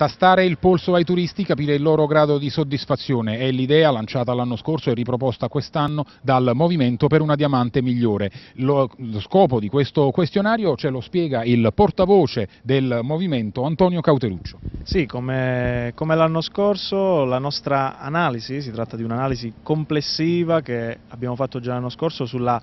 Tastare il polso ai turisti, capire il loro grado di soddisfazione è l'idea lanciata l'anno scorso e riproposta quest'anno dal Movimento per una Diamante Migliore. Lo, lo scopo di questo questionario ce lo spiega il portavoce del Movimento Antonio Cauteruccio. Sì, come, come l'anno scorso la nostra analisi, si tratta di un'analisi complessiva che abbiamo fatto già l'anno scorso sulla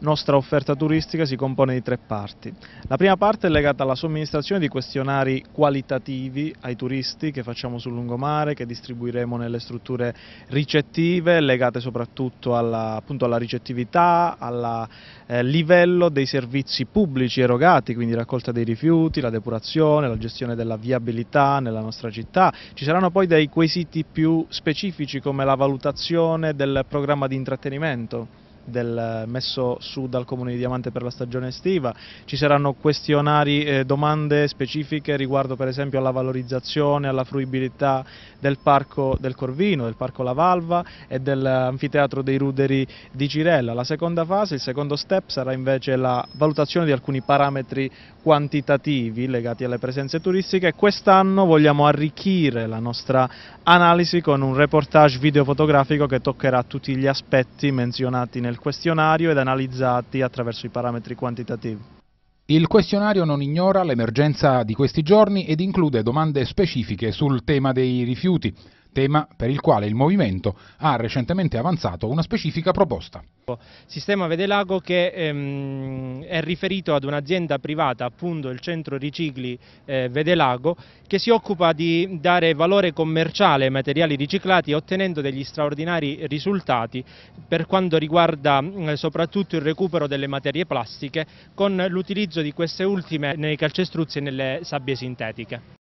nostra offerta turistica si compone di tre parti. La prima parte è legata alla somministrazione di questionari qualitativi ai turisti che facciamo sul lungomare, che distribuiremo nelle strutture ricettive, legate soprattutto alla, appunto, alla ricettività, al eh, livello dei servizi pubblici erogati, quindi raccolta dei rifiuti, la depurazione, la gestione della viabilità nella nostra città. Ci saranno poi dei quesiti più specifici come la valutazione del programma di intrattenimento? del, messo su dal Comune di Diamante per la stagione estiva, ci saranno questionari, eh, domande specifiche riguardo per esempio alla valorizzazione, alla fruibilità del parco del Corvino, del parco La Valva e dell'anfiteatro dei Ruderi di Cirella. La seconda fase, il secondo step sarà invece la valutazione di alcuni parametri quantitativi legati alle presenze turistiche e quest'anno vogliamo arricchire la nostra analisi con un reportage videofotografico che toccherà tutti gli aspetti menzionati nel nel questionario ed analizzati attraverso i parametri quantitativi. Il questionario non ignora l'emergenza di questi giorni ed include domande specifiche sul tema dei rifiuti tema per il quale il movimento ha recentemente avanzato una specifica proposta. Sistema Vedelago che ehm, è riferito ad un'azienda privata, appunto il centro ricicli eh, Vedelago, che si occupa di dare valore commerciale ai materiali riciclati ottenendo degli straordinari risultati per quanto riguarda eh, soprattutto il recupero delle materie plastiche con l'utilizzo di queste ultime nei calcestruzzi e nelle sabbie sintetiche.